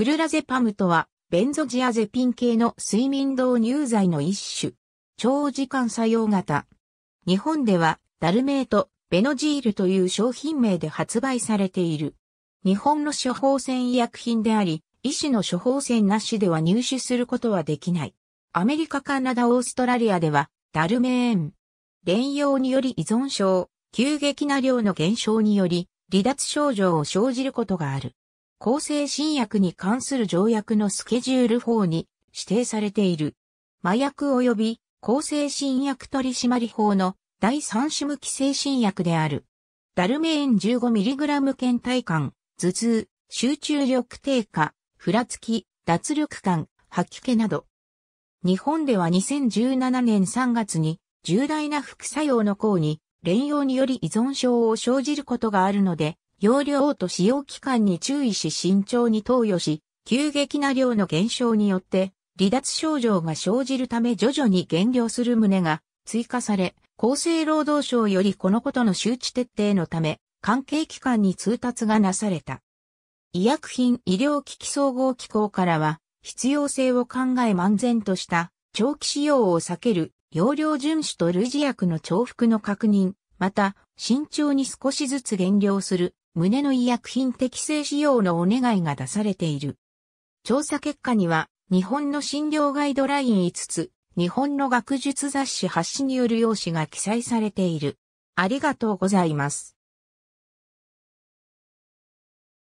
フルラゼパムとは、ベンゾジアゼピン系の睡眠導入剤の一種。長時間作用型。日本では、ダルメイト、ベノジールという商品名で発売されている。日本の処方箋医薬品であり、医師の処方箋なしでは入手することはできない。アメリカ、カナダ、オーストラリアでは、ダルメーン。連用により依存症、急激な量の減少により、離脱症状を生じることがある。厚精神薬に関する条約のスケジュール法に指定されている。麻薬及び厚精神薬取締法の第三種無期精神薬である。ダルメーン 15mg 倦怠感、頭痛、集中力低下、ふらつき、脱力感、吐き気など。日本では2017年3月に重大な副作用の項に、連用により依存症を生じることがあるので、容量と使用期間に注意し慎重に投与し、急激な量の減少によって、離脱症状が生じるため徐々に減量する旨が追加され、厚生労働省よりこのことの周知徹底のため、関係機関に通達がなされた。医薬品医療機器総合機構からは、必要性を考え漫然とした長期使用を避ける容量遵守と類似薬の重複の確認、また慎重に少しずつ減量する胸の医薬品適正使用のお願いが出されている。調査結果には、日本の診療ガイドライン5つ、日本の学術雑誌発誌による用紙が記載されている。ありがとうございます。